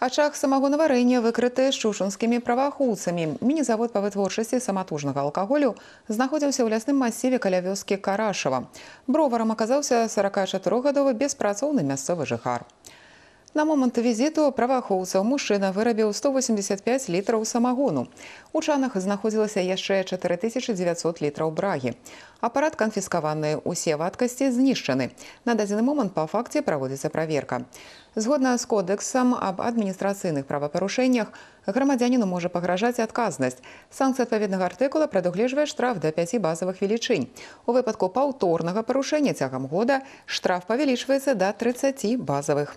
Ачах самагонаварэння выкрыты шушанскімі праваахоўцамі. Мінізавод па вытворчасці саматужнага алкаголю знаходзіўся ў лясным масіве каля вёскі Карашава. Броварам аказаўся 44-гадовы беспрацоўны мясцовы жыхар. На момент візіту праваахоўцаў мужчина вырабіў 185 литров самагону. У чанах знаходзілася яшчэ 4900 литров браги. Аппарат канфіскаваны, усе ваткости знішчаны. На дадзены момант па факце праводзіцца праверка. Згодна з кодэксам аб адміністрацыйных правапарушэннях грамадзяніну можа пагражаць адказнасць. Санкцыя адпаведнага артыкула прадугледжвае штраф до 5 базовых велічынь. У выпадку паўторнага парушэння цягам года штраф павялічваецца до 30 базовых.